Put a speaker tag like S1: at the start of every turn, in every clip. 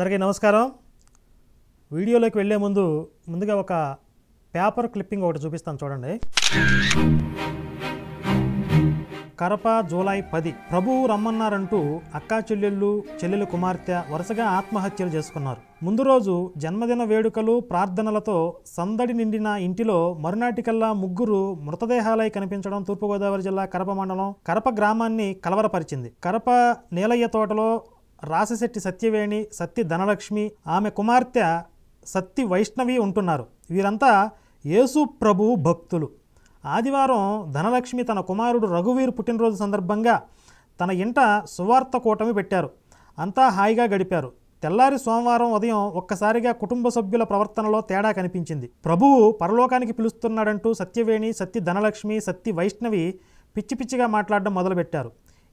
S1: అందరికీ నమస్కారం వీడియోలోకి వెళ్ళే ముందు ముందుగా ఒక పేపర్ క్లిప్పింగ్ ఒకటి చూపిస్తాను చూడండి కరప జూలై పది ప్రభువు రమ్మన్నారంటూ అక్కా చెల్లెళ్ళు చెల్లెలు కుమార్తె వరుసగా ఆత్మహత్యలు చేసుకున్నారు ముందు రోజు జన్మదిన వేడుకలు ప్రార్థనలతో సందడి నిండిన ఇంటిలో మరునాటికల్లా ముగ్గురు మృతదేహాలై కనిపించడం తూర్పుగోదావరి జిల్లా కరప మండలం కరప గ్రామాన్ని కలవరపరిచింది కరప నీలయ్య తోటలో రాసిశెట్టి సత్యవేణి సత్తి ధనలక్ష్మి ఆమె కుమార్తె సత్తి వైష్ణవి ఉంటున్నారు వీరంతా యేసు ప్రభు భక్తులు ఆదివారం ధనలక్ష్మి తన కుమారుడు రఘువీర్ పుట్టినరోజు సందర్భంగా తన ఇంట సువార్త కూటమి పెట్టారు అంతా హాయిగా గడిపారు తెల్లారి సోమవారం ఉదయం ఒక్కసారిగా కుటుంబ సభ్యుల ప్రవర్తనలో తేడా కనిపించింది ప్రభువు పరలోకానికి పిలుస్తున్నాడంటూ సత్యవేణి సత్తి ధనలక్ష్మి సత్తి వైష్ణవి పిచ్చి పిచ్చిగా మాట్లాడడం మొదలుపెట్టారు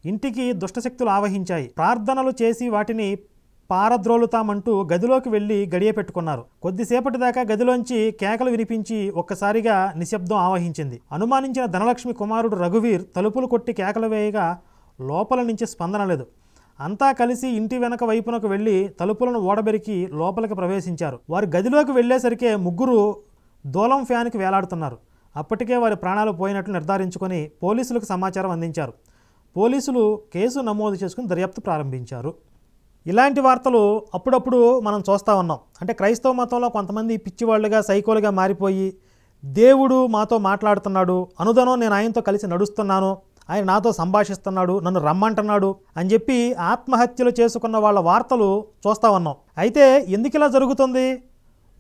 S1: ఇంటికి దుష్టశక్తులు ఆవహించాయి ప్రార్థనలు చేసి వాటిని పారద్రోలుతామంటూ గదిలోకి వెళ్ళి గడియ పెట్టుకున్నారు కొద్దిసేపటి దాకా గదిలోంచి కేకలు వినిపించి ఒక్కసారిగా నిశ్శబ్దం ఆవహించింది అనుమానించిన ధనలక్ష్మి కుమారుడు రఘువీర్ తలుపులు కొట్టి కేకలు వేయగా లోపల నుంచి స్పందన లేదు అంతా కలిసి ఇంటి వెనక వైపునకు వెళ్ళి తలుపులను ఓడబెరికి లోపలికి ప్రవేశించారు వారు గదిలోకి వెళ్ళేసరికే ముగ్గురు దూలం ఫ్యాన్కి వేలాడుతున్నారు అప్పటికే వారి ప్రాణాలు పోయినట్లు నిర్ధారించుకొని పోలీసులకు సమాచారం అందించారు పోలీసులు కేసు నమోదు చేసుకుని దర్యాప్తు ప్రారంభించారు ఇలాంటి వార్తలు అప్పుడప్పుడు మనం చూస్తూ ఉన్నాం అంటే క్రైస్తవ మతంలో కొంతమంది పిచ్చివాళ్ళుగా సైకోలుగా మారిపోయి దేవుడు మాతో మాట్లాడుతున్నాడు అనుదనం నేను ఆయనతో కలిసి నడుస్తున్నాను ఆయన నాతో సంభాషిస్తున్నాడు నన్ను రమ్మంటున్నాడు అని చెప్పి ఆత్మహత్యలు చేసుకున్న వాళ్ళ వార్తలు చూస్తూ ఉన్నాం అయితే ఎందుకు ఇలా జరుగుతుంది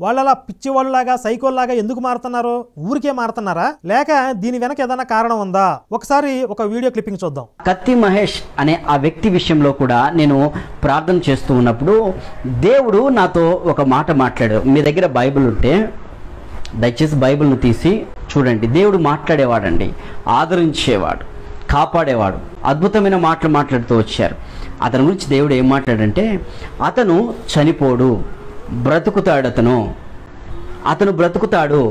S1: వాళ్ళలా పిచ్చివాళ్ళలాగా సైకోల్లాగా ఎందుకు మారుతున్నారు ఊరికే మారుతున్నారా లేక దీని వెనక ఏదైనా కారణం ఉందా ఒకసారి ఒక వీడియో క్లిప్పింగ్ చూద్దాం
S2: కత్తి మహేష్ అనే ఆ వ్యక్తి విషయంలో కూడా నేను ప్రార్థన చేస్తూ ఉన్నప్పుడు దేవుడు నాతో ఒక మాట మాట్లాడాడు మీ దగ్గర బైబిల్ ఉంటే దయచేసి బైబిల్ను తీసి చూడండి దేవుడు మాట్లాడేవాడండి ఆదరించేవాడు కాపాడేవాడు అద్భుతమైన మాటలు మాట్లాడుతూ వచ్చారు అతని గురించి దేవుడు ఏం మాట్లాడంటే అతను చనిపోడు బ్రతుకుతాడు అతను అతను బ్రతుకుతాడు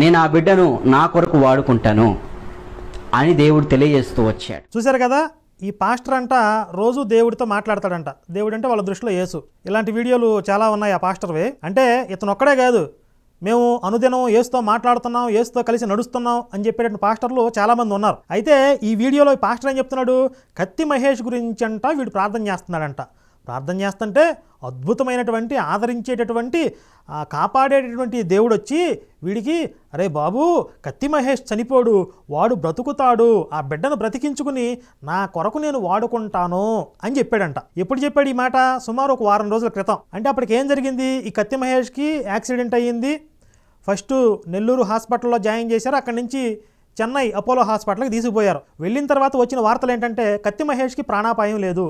S2: నేను ఆ బిడ్డను నా కొరకు వాడుకుంటాను అని దేవుడు తెలియజేస్తూ వచ్చాడు
S1: చూశారు కదా ఈ పాస్టర్ అంట రోజు దేవుడితో మాట్లాడతాడంట దేవుడు అంటే వాళ్ళ దృష్టిలో యేసు ఇలాంటి వీడియోలు చాలా ఉన్నాయి ఆ పాస్టర్వి అంటే ఇతను ఒక్కడే కాదు మేము అనుదినం ఏసుతో మాట్లాడుతున్నాం ఏసుతో కలిసి నడుస్తున్నాం అని చెప్పేటువంటి పాస్టర్లు చాలామంది ఉన్నారు అయితే ఈ వీడియోలో పాస్టర్ ఏం చెప్తున్నాడు కత్తి మహేష్ గురించి అంట వీడు ప్రార్థన చేస్తున్నాడంట ప్రార్థన చేస్తుంటే అద్భుతమైనటువంటి ఆదరించేటటువంటి కాపాడేటటువంటి దేవుడు వచ్చి వీడికి అరే బాబు కత్తి మహేష్ చనిపోడు వాడు బ్రతుకుతాడు ఆ బిడ్డను బ్రతికించుకుని నా కొరకు నేను వాడుకుంటాను అని చెప్పాడంట ఎప్పుడు చెప్పాడు ఈ మాట సుమారు ఒక వారం రోజుల క్రితం అంటే అప్పటికి ఏం జరిగింది ఈ కత్తి మహేష్కి యాక్సిడెంట్ అయ్యింది ఫస్ట్ నెల్లూరు హాస్పిటల్లో జాయిన్ చేశారు అక్కడి నుంచి చెన్నై అపోలో హాస్పిటల్కి తీసుకుపోయారు వెళ్ళిన తర్వాత వచ్చిన వార్తలు ఏంటంటే కత్తి మహేష్కి ప్రాణాపాయం లేదు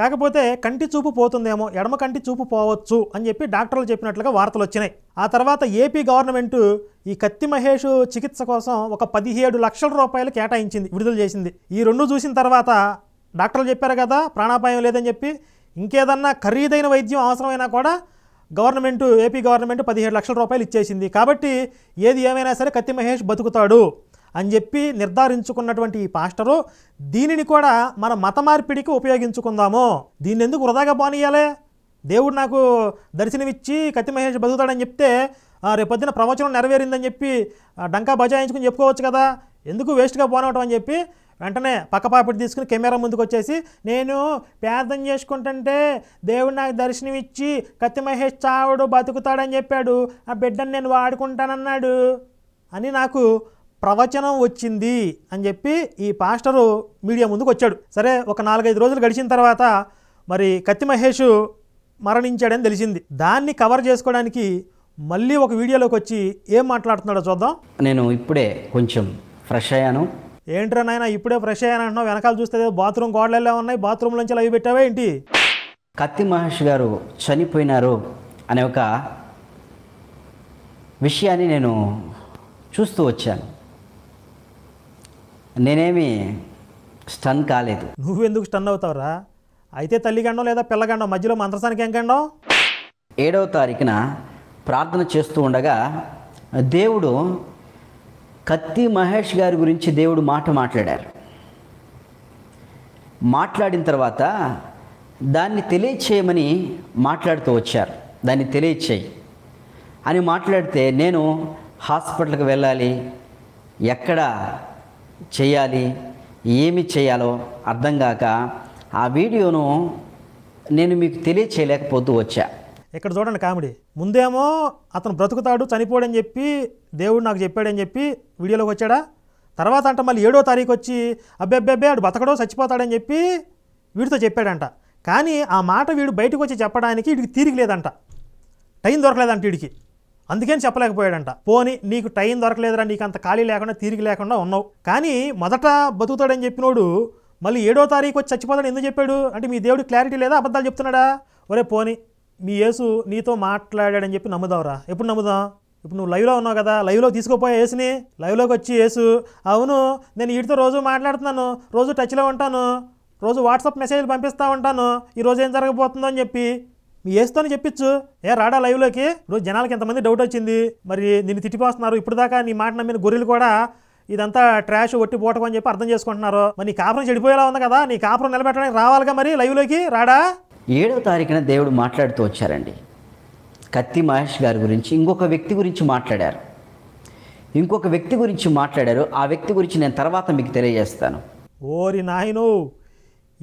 S1: కాకపోతే కంటి చూపు పోతుందేమో ఎడమ కంటి చూపు పోవచ్చు అని చెప్పి డాక్టర్లు చెప్పినట్లుగా వార్తలు వచ్చినాయి ఆ తర్వాత ఏపీ గవర్నమెంట్ ఈ కత్తి మహేష్ చికిత్స కోసం ఒక పదిహేడు లక్షల రూపాయలు కేటాయించింది విడుదల చేసింది ఈ రెండు చూసిన తర్వాత డాక్టర్లు చెప్పారు కదా ప్రాణాపాయం లేదని చెప్పి ఇంకేదన్నా ఖరీదైన వైద్యం అవసరమైనా కూడా గవర్నమెంట్ ఏపీ గవర్నమెంట్ పదిహేడు లక్షల రూపాయలు ఇచ్చేసింది కాబట్టి ఏది ఏమైనా సరే కత్తి మహేష్ బతుకుతాడు అని చెప్పి నిర్ధారించుకున్నటువంటి ఈ పాస్టరు దీనిని కూడా మన మత మార్పిడికి ఉపయోగించుకుందాము దీన్ని ఎందుకు వృధాగా బానియాలే దేవుడు నాకు దర్శనమిచ్చి కత్తి మహేష్ బతుకుతాడని చెప్తే రేపొద్దున ప్రవచనం నెరవేరిందని చెప్పి డంకా బజాయించుకుని చెప్పుకోవచ్చు కదా ఎందుకు వేస్ట్గా పోనవటం అని చెప్పి వెంటనే పక్కపాపిడి తీసుకుని కెమెరా ముందుకు వచ్చేసి నేను ప్రార్థన చేసుకుంటుంటే దేవుడు నాకు దర్శనం ఇచ్చి కత్తి మహేష్ చావుడు బతుకుతాడని చెప్పాడు ఆ బిడ్డను నేను వాడుకుంటానన్నాడు అని నాకు ప్రవచనం వచ్చింది అని చెప్పి ఈ పాస్టరు మీడియా ముందుకు వచ్చాడు సరే ఒక నాలుగైదు రోజులు గడిచిన తర్వాత మరి కత్తి మహేష్ మరణించాడని తెలిసింది దాన్ని కవర్ చేసుకోవడానికి మళ్ళీ ఒక వీడియోలోకి వచ్చి ఏం మాట్లాడుతున్నాడో చూద్దాం
S2: నేను ఇప్పుడే కొంచెం ఫ్రెష్ అయ్యాను
S1: ఏంట్రా నాయన ఇప్పుడే ఫ్రెష్ అయ్యాను అంటున్నావు వెనకాల చూస్తే బాత్రూమ్ గోడలలో ఉన్నాయి బాత్రూమ్ నుంచి అవి పెట్టావా ఏంటి
S2: కత్తి మహేష్ గారు చనిపోయినారు అనే ఒక విషయాన్ని నేను చూస్తూ వచ్చాను నేనేమి స్టన్ కాలేదు నువ్వెందుకు స్టన్ అవుతావురా అయితే తల్లిగండో
S1: లేదా పిల్లగండం మధ్యలో మంత్రసానికి ఏం గండం
S2: ఏడవ తారీఖున ప్రార్థన చేస్తూ ఉండగా దేవుడు కత్తి మహేష్ గారి గురించి దేవుడు మాట మాట్లాడారు మాట్లాడిన తర్వాత దాన్ని తెలియచేయమని మాట్లాడుతూ వచ్చారు దాన్ని తెలియచేయి అని మాట్లాడితే నేను హాస్పిటల్కి వెళ్ళాలి ఎక్కడ చేయాలి ఏమి చేయాలో అర్థం కాక ఆ వీడియోను నేను మీకు తెలియచేయలేకపోతూ వచ్చా
S1: ఇక్కడ చూడండి కామెడీ ముందేమో అతను బ్రతుకుతాడు చనిపోడని చెప్పి దేవుడు నాకు చెప్పాడని చెప్పి వీడియోలోకి వచ్చాడా తర్వాత అంట మళ్ళీ ఏడో తారీఖు వచ్చి అబ్బే ఆడు బతకడో చచ్చిపోతాడని చెప్పి వీడితో చెప్పాడంట కానీ ఆ మాట వీడు బయటకు వచ్చి చెప్పడానికి వీడికి తీరిగి లేదంట టైం దొరకలేదంట వీడికి అందుకని చెప్పలేకపోయాడంట పోని నీకు టైం దొరకలేదురా నీకు అంత ఖాళీ లేకుండా తీరిక లేకుండా ఉన్నావు కానీ మొదట బతుకుతాడని చెప్పినోడు మళ్ళీ ఏడో తారీఖు వచ్చి చచ్చిపోతాడు ఎందుకు చెప్పాడు అంటే మీ దేవుడు క్లారిటీ లేదా అబద్ధాలు చెప్తున్నాడా ఒరే పోని మీ యేసు నీతో మాట్లాడాడని చెప్పి నమ్ముదావురా ఎప్పుడు నమ్ముదాం ఇప్పుడు నువ్వు లైవ్లో ఉన్నావు కదా లైవ్లో తీసుకుపోయా యేసుని లైవ్లోకి వచ్చి యేసు అవును నేను వీటితో రోజు మాట్లాడుతున్నాను రోజు టచ్లో ఉంటాను రోజు వాట్సాప్ మెసేజ్లు పంపిస్తూ ఉంటాను ఈరోజు ఏం జరగబోతుందో అని చెప్పి మీ ఏస్తోనే చెప్పొచ్చు ఏ రాడా లైవ్లోకి రోజు జనాలకి ఎంతమంది డౌట్ వచ్చింది మరి నిన్ను తిట్టిపోస్తున్నారు ఇప్పుడు దాకా నీ మాట నమ్మిన గొర్రెలు కూడా ఇదంతా ట్రాష్ ఒట్టి పోటం అని చెప్పి అర్థం చేసుకుంటున్నారు మరి నీ కాపురం చెడిపోయేలా ఉంది కదా నీ కాపురం నిలబెట్టడానికి రావాలిగా మరి లైవ్లోకి రాడా
S2: ఏడవ తారీఖున దేవుడు మాట్లాడుతూ వచ్చారండి కత్తి మహేష్ గారి గురించి ఇంకొక వ్యక్తి గురించి మాట్లాడారు ఇంకొక వ్యక్తి గురించి మాట్లాడారు ఆ వ్యక్తి గురించి నేను తర్వాత మీకు తెలియజేస్తాను
S1: ఓరి నాయను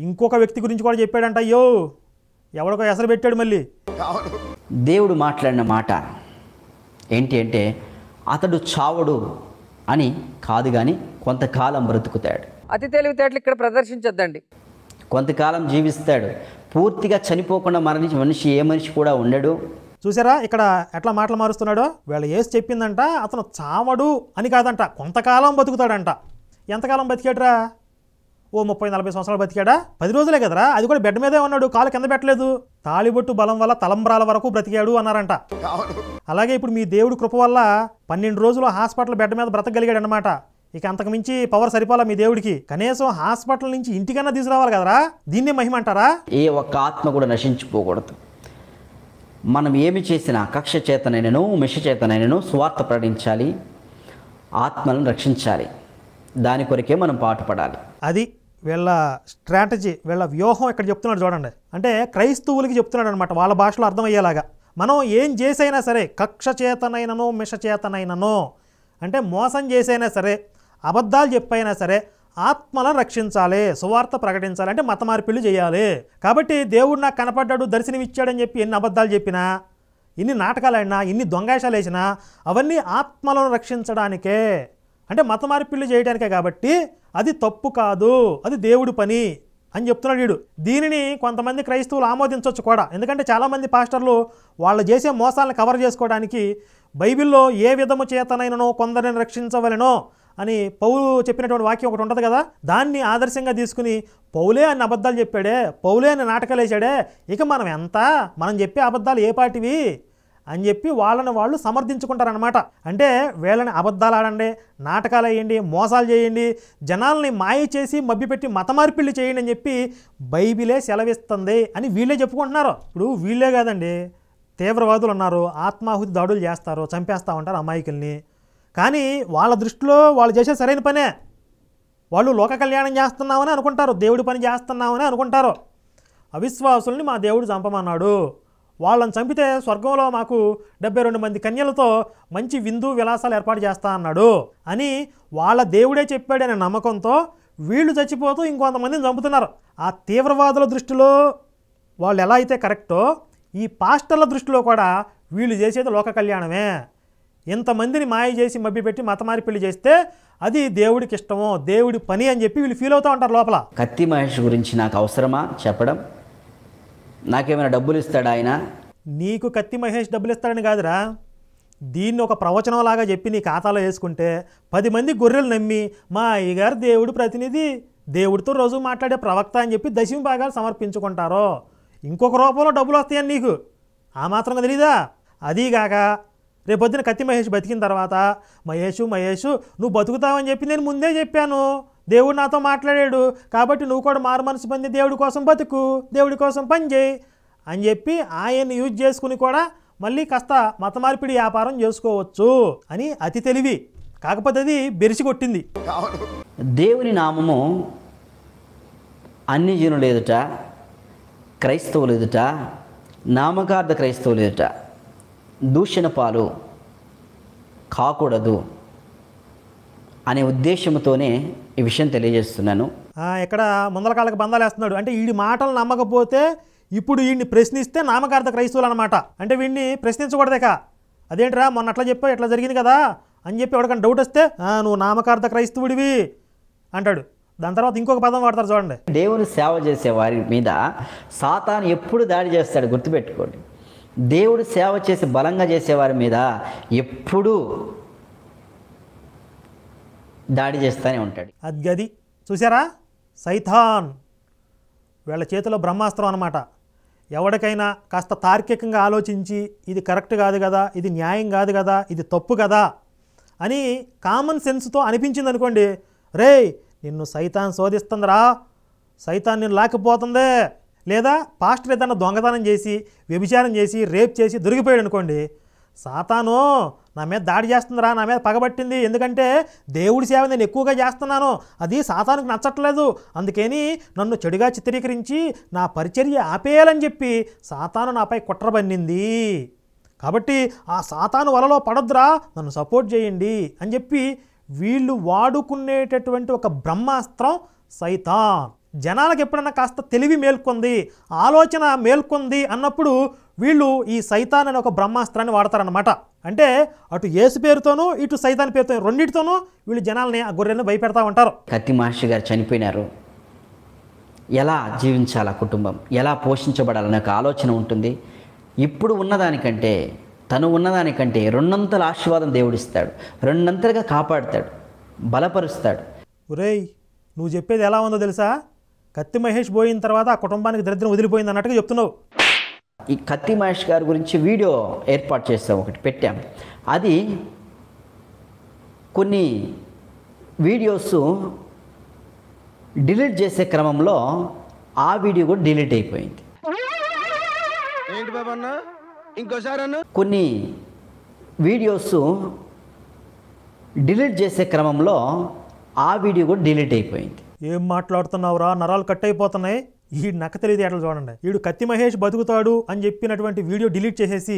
S1: ఇంకొక వ్యక్తి గురించి కూడా చెప్పాడంట అయ్యో ఎవడొక ఎసరు పెట్టాడు మళ్ళీ
S2: దేవుడు మాట్లాడిన మాట ఏంటి అంటే అతడు చావడు అని కాదు కానీ కొంతకాలం బ్రతుకుతాడు
S1: అతి తెలివితేటలు ఇక్కడ ప్రదర్శించొద్దండి
S2: కొంతకాలం జీవిస్తాడు పూర్తిగా చనిపోకుండా మరణించి మనిషి ఏ మనిషి కూడా ఉండడు చూసారా ఇక్కడ ఎట్లా మాటలు మారుస్తున్నాడో
S1: వీళ్ళ ఏసు చెప్పిందంట అతను చావడు అని కాదంట కొంతకాలం బతుకుతాడంట ఎంతకాలం బతికాడురా ఓ ముప్పై నలభై సంవత్సరాలు బతికాడా పది రోజులే కదరా అది కూడా బెడ్ మీదే ఉన్నాడు కాలు కింద పెట్టలేదు తాళిబొట్టు బలం వల్ల తలంబ్రాల వరకు బ్రతికాడు అన్నారంట అలాగే ఇప్పుడు మీ దేవుడు కృప వల్ల పన్నెండు రోజులు హాస్పిటల్ బెడ్ మీద బ్రతకగలిగాడు అనమాట ఇక అంతకుమించి పవర్ సరిపోలా
S2: మీ దేవుడికి కనీసం
S1: హాస్పిటల్ నుంచి ఇంటికన్నా తీసుకురావాలి కదరా దీన్నే మహిమ అంటారా
S2: ఏ ఒక్క ఆత్మ కూడా నశించిపోకూడదు మనం ఏమి చేసినా కక్ష చేతనైనను మిష చేతనైనను స్వార్థ ప్రకటించాలి ఆత్మలను రక్షించాలి దాని కొరకే మనం పాటుపడాలి
S1: అది వీళ్ళ స్ట్రాటజీ వీళ్ళ వ్యూహం ఇక్కడ చెప్తున్నాడు చూడండి అంటే క్రైస్తవులకి చెప్తున్నాడు అనమాట వాళ్ళ భాషలో అర్థమయ్యేలాగా మనం ఏం చేసైనా సరే కక్షచేతనైనను మిషచేతనైనను అంటే మోసం చేసైనా సరే అబద్ధాలు చెప్పైనా సరే ఆత్మలను రక్షించాలి సువార్త ప్రకటించాలి అంటే మత మార్పిళ్ళు చేయాలి కాబట్టి దేవుడు నాకు కనపడ్డాడు దర్శనమిచ్చాడని చెప్పి ఎన్ని అబద్ధాలు చెప్పినా ఎన్ని నాటకాలు ఆడినా ఎన్ని దొంగాశాలు వేసినా అవన్నీ ఆత్మలను రక్షించడానికే అంటే మత మార్పిళ్ళు చేయడానికే కాబట్టి అది తప్పు కాదు అది దేవుడి పని అని చెప్తున్నాడు వీడు దీనిని కొంతమంది క్రైస్తవులు ఆమోదించవచ్చు కూడా ఎందుకంటే చాలామంది పాస్టర్లు వాళ్ళు చేసే మోసాలను కవర్ చేసుకోవడానికి బైబిల్లో ఏ విధము చేతనైననో కొందరిని రక్షించవలెనో అని పౌలు చెప్పినటువంటి వాక్యం ఒకటి ఉంటుంది కదా దాన్ని ఆదర్శంగా తీసుకుని పౌలే అని అబద్ధాలు చెప్పాడే పౌలే అని నాటకాలు వేసాడే ఇక మనం ఎంత మనం చెప్పే అబద్ధాలు ఏ పాటివి అని చెప్పి వాళ్ళని వాళ్ళు సమర్థించుకుంటారనమాట అంటే వీళ్ళని అబద్ధాలు ఆడండి నాటకాలు వేయండి మోసాలు చేయండి జనాల్ని మాయ చేసి మబ్బిపెట్టి మతమార్పిళ్ళు చేయండి అని చెప్పి బైబిలే సెలవిస్తుంది అని వీళ్ళే చెప్పుకుంటున్నారు ఇప్పుడు వీళ్ళే కాదండి తీవ్రవాదులు ఉన్నారు ఆత్మాహుతి దాడులు చేస్తారు చంపేస్తూ ఉంటారు అమాయకుల్ని కానీ వాళ్ళ దృష్టిలో వాళ్ళు చేసే సరైన పనే వాళ్ళు లోక కళ్యాణం చేస్తున్నామని అనుకుంటారు దేవుడి పని చేస్తున్నామని అనుకుంటారు అవిశ్వాసుల్ని మా దేవుడు చంపమన్నాడు వాళ్ళని చంపితే స్వర్గంలో మాకు డెబ్బై రెండు మంది కన్యలతో మంచి విందు విలాసాలు ఏర్పాటు చేస్తా అన్నాడు అని వాళ్ళ దేవుడే చెప్పాడనే నమ్మకంతో వీళ్ళు చచ్చిపోతూ ఇంకొంతమందిని చంపుతున్నారు ఆ తీవ్రవాదుల దృష్టిలో వాళ్ళు ఎలా అయితే కరెక్టో ఈ పాస్టర్ల దృష్టిలో కూడా వీళ్ళు చేసేది లోక కళ్యాణమే ఇంతమందిని మాయ చేసి మబ్బి పెట్టి మతమారి పెళ్లి చేస్తే అది దేవుడికి ఇష్టమో దేవుడి పని అని చెప్పి వీళ్ళు ఫీల్ అవుతూ ఉంటారు లోపల
S2: కత్తి మహేష్ గురించి నాకు అవసరమా చెప్పడం నాకేమైనా డబ్బులు ఇస్తాడా ఆయన
S1: నీకు కత్తి మహేష్ డబ్బులు ఇస్తాడని కాదురా దీన్ని ఒక ప్రవచనంలాగా చెప్పి నీ ఖాతాలో వేసుకుంటే పది మంది గొర్రెలు నమ్మి మా అయ్యగారు దేవుడు ప్రతినిధి దేవుడితో రోజు మాట్లాడే ప్రవక్త అని చెప్పి దశమి భాగాలు సమర్పించుకుంటారో ఇంకొక రూపంలో డబ్బులు వస్తాయని నీకు ఆ మాత్రం తెలీదా అదీగాక రేపొద్దున కత్తి మహేష్ బతికిన తర్వాత మహేషు మహేషు నువ్వు బతుకుతావని చెప్పి నేను ముందే చెప్పాను దేవుడు నాతో మాట్లాడాడు కాబట్టి నువ్వు కూడా మారు మనసు పొంది దేవుడి కోసం బతుకు దేవుడి కోసం పనిచేయి అని చెప్పి ఆయన్ని యూజ్ చేసుకుని కూడా మళ్ళీ కాస్త మత మార్పిడి వ్యాపారం చేసుకోవచ్చు అని అతి తెలివి కాకపోతే అది బెరిసి కొట్టింది
S2: దేవుని నామము అన్ని జనులు ఎదుట క్రైస్తవులు ఎదుట నామకార్థ క్రైస్తవులు ఎదుట దూషణ పాలు కాకూడదు అనే ఉద్దేశంతోనే ఈ విషయం తెలియజేస్తున్నాను
S1: ఇక్కడ ముందల కాలకు బంధాలు వేస్తున్నాడు అంటే వీడి మాటలు నమ్మకపోతే ఇప్పుడు వీడిని ప్రశ్నిస్తే నామకార్థ క్రైస్తవులు అనమాట అంటే వీడిని ప్రశ్నించకూడదేక అదేంట్రా మొన్న అట్లా చెప్పా ఇట్లా జరిగింది కదా అని చెప్పి ఎవరికైనా డౌట్ వస్తే నువ్వు నామకార్థ క్రైస్తవుడివి
S2: అంటాడు దాని తర్వాత ఇంకొక పదం వాడతారు చూడండి దేవుని సేవ చేసే వారి మీద సాతాను ఎప్పుడు దాడి చేస్తాడు గుర్తుపెట్టుకోండి దేవుడు సేవ చేసి బలంగా చేసేవారి మీద ఎప్పుడూ దాడి చేస్తూనే ఉంటాడు
S1: అది గది చూసారా సైథాన్ వీళ్ళ చేతిలో బ్రహ్మాస్త్రం అనమాట ఎవరికైనా కాస్త తార్కికంగా ఆలోచించి ఇది కరెక్ట్ కాదు కదా ఇది న్యాయం కాదు కదా ఇది తప్పు కదా అని కామన్ సెన్స్తో అనిపించింది అనుకోండి రే నిన్ను సైతాన్ శోధిస్తుందిరా సైతాన్ నిన్ను లాకపోతుందే లేదా పాస్టర్ ఏదైనా దొంగతనం చేసి వ్యభిచారం చేసి రేప్ చేసి దొరికిపోయాడు అనుకోండి సాతాను నా మీద దాడి చేస్తుందిరా నా మీద పగబట్టింది ఎందుకంటే దేవుడి సేవ నేను ఎక్కువగా చేస్తున్నాను అది సాతానికి నచ్చట్లేదు అందుకని నన్ను చెడుగా చిత్రీకరించి నా పరిచర్య ఆపేయాలని చెప్పి సాతాను నాపై కుట్ర పన్నింది కాబట్టి ఆ సాతాను వలలో పడద్దురా నన్ను సపోర్ట్ చేయండి అని చెప్పి వీళ్ళు వాడుకునేటటువంటి ఒక బ్రహ్మాస్త్రం సైతాన్ జనాలకు ఎప్పుడన్నా కాస్త తెలివి మేల్కొంది ఆలోచన మేల్కొంది అన్నప్పుడు వీళ్ళు ఈ సైతాన్ అనే ఒక బ్రహ్మాస్త్రాన్ని వాడతారనమాట అంటే అటు ఏసు పేరుతోనూ ఇటు సైతాన్ పేరుతో రెండింటితోనూ వీళ్ళు జనాల్ని ఆ గొర్రెలను భయపెడతా ఉంటారు
S2: కత్తి మహర్షి గారు చనిపోయినారు ఎలా జీవించాలి ఆ కుటుంబం ఎలా పోషించబడాలనే ఒక ఆలోచన ఉంటుంది ఇప్పుడు ఉన్నదానికంటే తను ఉన్నదానికంటే రెండంతల ఆశీర్వాదం దేవుడిస్తాడు రెండంతలుగా కాపాడుతాడు బలపరుస్తాడు
S1: ఒరేయ్ నువ్వు చెప్పేది ఎలా ఉందో తెలుసా కత్తి మహేష్ పోయిన తర్వాత ఆ కుటుంబానికి దరిద్రం వదిలిపోయింది అన్నట్టుగా
S2: చెప్తున్నావు ఈ కత్తి మహేష్ గారి గురించి వీడియో ఏర్పాటు చేస్తాం ఒకటి పెట్టాం అది కొన్ని వీడియోస్ డిలీట్ చేసే క్రమంలో ఆ వీడియో కూడా డిలీట్ అయిపోయింది
S1: ఏంటి ఇంకోసారి
S2: కొన్ని వీడియోస్ డిలీట్ చేసే క్రమంలో ఆ వీడియో కూడా డిలీట్ అయిపోయింది
S1: ఏం మాట్లాడుతున్నావురా నరాలు కట్ అయిపోతున్నాయి ఈ నక్క తెలియదు ఏటలు చూడండి వీడు కత్తి మహేష్ బతుకుతాడు అని చెప్పినటువంటి వీడియో డిలీట్ చేసేసి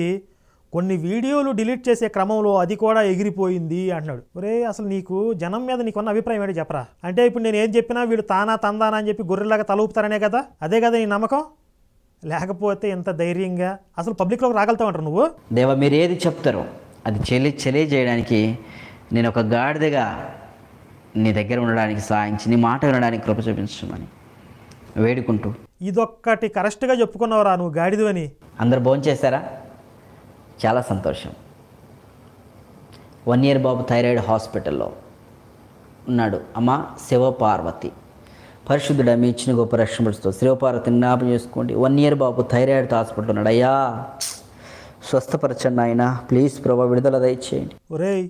S1: కొన్ని వీడియోలు డిలీట్ చేసే క్రమంలో అది కూడా ఎగిరిపోయింది అంటున్నాడు ఒరే అసలు నీకు జనం మీద నీకున్న అభిప్రాయం ఏంటి చెప్పరా అంటే ఇప్పుడు నేను ఏం చెప్పినా వీడు తానా తందానా అని చెప్పి గొర్రెలాగా తలూపుతారనే కదా అదే కదా నీ నమ్మకం లేకపోతే ఎంత ధైర్యంగా అసలు పబ్లిక్లోకి రాగలుగుతావు అంటారు నువ్వు
S2: దేవ మీరు ఏది చెప్తారో అది చెలి చేయడానికి నేను ఒక గాడిదగా నీ దగ్గర ఉండడానికి సాయించి నీ మాట వినడానికి కృప చూపించమని వేడుకుంటూ
S1: ఇదొక్కటి కరెక్ట్గా చెప్పుకున్నావురా
S2: నువ్వు గాడిదు అని అందరు భోంచేశారా చాలా సంతోషం వన్ ఇయర్ బాబు థైరాయిడ్ హాస్పిటల్లో ఉన్నాడు అమ్మ శివపార్వతి పరిశుద్ధుడ మీ ఇచ్చిన గొప్ప రక్షణతో శివపార్వతిని జ్ఞాపం చేసుకోండి వన్ ఇయర్ బాబు థైరాయిడ్ హాస్పిటల్ ఉన్నాడు అయ్యా స్వస్థపరచండి ఆయన ప్లీజ్ ప్రభా విడుదల దయచేయండి
S1: ఒరేయ్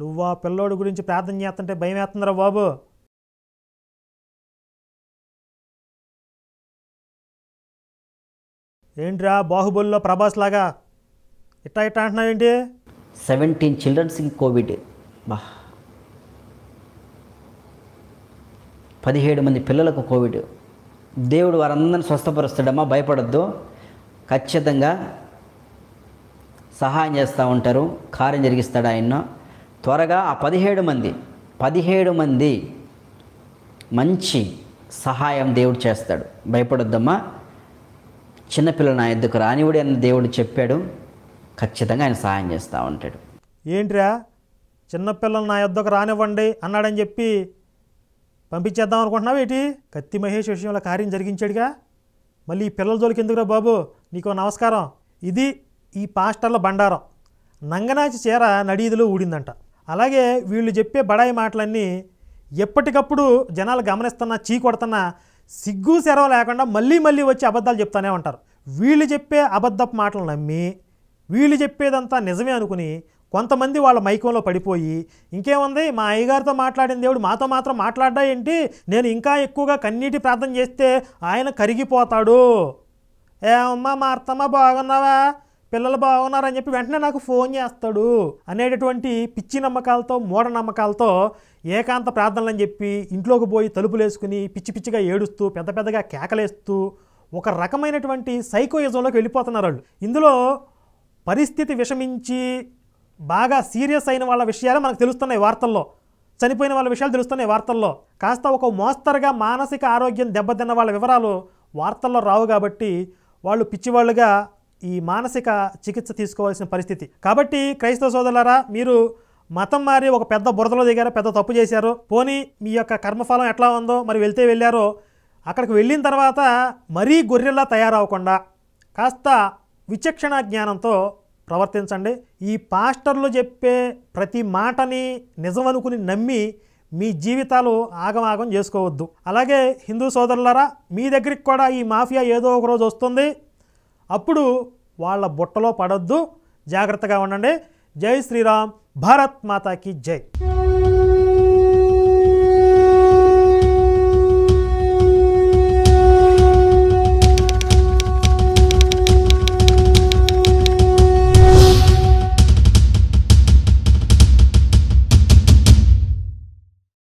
S1: నువ్వు ఆ పిల్లోడి గురించి ప్రార్థన చేస్తుంటే భయం వేస్తుందిరా బాబు ఏంట్రా బాహుబలిలో ప్రభాస్ లాగా ఇట్టా ఇట్టా ఏంటి
S2: సెవెంటీన్ చిల్డ్రన్స్ ఇన్ కోవిడ్ బా పదిహేడు మంది పిల్లలకు కోవిడ్ దేవుడు వారందరిని స్వస్థపరుస్తాడమ్మా భయపడద్దు ఖచ్చితంగా సహాయం చేస్తూ ఉంటారు కార్యం జరిగిస్తాడు ఆయన త్వరగా ఆ పదిహేడు మంది పదిహేడు మంది మంచి సహాయం దేవుడు చేస్తాడు భయపడొద్దమ్మా చిన్నపిల్లలు నా ఎద్దుకు రానివుడి అని దేవుడు చెప్పాడు ఖచ్చితంగా ఆయన సహాయం చేస్తూ ఉంటాడు
S1: ఏంట్రా చిన్నపిల్లలు నా యొద్దకు రానివ్వండి అన్నాడని చెప్పి పంపించేద్దాం అనుకుంటున్నావు ఏంటి కత్తి మహేష్ విషయంలో కార్యం జరిగించాడుగా మళ్ళీ ఈ పిల్లల జోలికి ఎందుకురా బాబు నీకు నమస్కారం ఇది ఈ పాస్టర్ల బండారం నంగనాచి చీర నడీదిలో ఊడిందంట అలాగే వీళ్ళు చెప్పే బడాయి మాటలన్నీ ఎప్పటికప్పుడు జనాలు గమనిస్తున్నా చీ కొడుతున్నా సిగ్గు సెరవ లేకుండా మళ్ళీ మళ్ళీ వచ్చి అబద్ధాలు చెప్తానే ఉంటారు వీళ్ళు చెప్పే అబద్ధపు మాటలు నమ్మి వీళ్ళు చెప్పేదంతా నిజమే అనుకుని కొంతమంది వాళ్ళ మైకంలో పడిపోయి ఇంకేముంది మా అయ్యగారితో మాట్లాడిన దేవుడు మాతో మాత్రం మాట్లాడ్డా ఏంటి నేను ఇంకా ఎక్కువగా కన్నీటి ప్రార్థన చేస్తే ఆయన కరిగిపోతాడు ఏమమ్మా మా అర్థమా బాగున్నావా పిల్లలు బాగున్నారని చెప్పి వెంటనే నాకు ఫోన్ చేస్తాడు అనేటటువంటి పిచ్చి నమ్మకాలతో మూఢనమ్మకాలతో ఏకాంత ప్రార్థనలు అని చెప్పి ఇంట్లోకి పోయి తలుపులేసుకుని పిచ్చి పిచ్చిగా ఏడుస్తూ పెద్ద పెద్దగా కేకలేస్తూ ఒక రకమైనటువంటి సైకోయిజంలోకి వెళ్ళిపోతున్నారు వాళ్ళు ఇందులో పరిస్థితి విషమించి బాగా సీరియస్ అయిన వాళ్ళ విషయాలు మనకు తెలుస్తున్నాయి వార్తల్లో చనిపోయిన వాళ్ళ విషయాలు తెలుస్తున్నాయి వార్తల్లో కాస్త ఒక మోస్తరుగా మానసిక ఆరోగ్యం దెబ్బతిన్న వాళ్ళ వివరాలు వార్తల్లో రావు కాబట్టి వాళ్ళు పిచ్చివాళ్ళుగా ఈ మానసిక చికిత్స తీసుకోవాల్సిన పరిస్థితి కాబట్టి క్రైస్తవ సోదరులారా మీరు మతం మారి ఒక పెద్ద బురదలో దిగారు పెద్ద తప్పు చేశారు పోనీ మీ యొక్క కర్మఫలం ఎట్లా ఉందో మరి వెళ్తే వెళ్ళారో అక్కడికి వెళ్ళిన తర్వాత మరీ గొర్రెల్లా తయారవకుండా కాస్త విచక్షణ జ్ఞానంతో ప్రవర్తించండి ఈ పాస్టర్లు చెప్పే ప్రతి మాటని నిజమనుకుని నమ్మి మీ జీవితాలు ఆగమాగం చేసుకోవద్దు అలాగే హిందూ సోదరులారా మీ దగ్గరికి కూడా ఈ మాఫియా ఏదో ఒక రోజు వస్తుంది అప్పుడు వాళ్ళ బుట్టలో పడొద్దు జాగ్రత్తగా ఉండండి జై శ్రీరామ్ భారత్ మాతాకి జై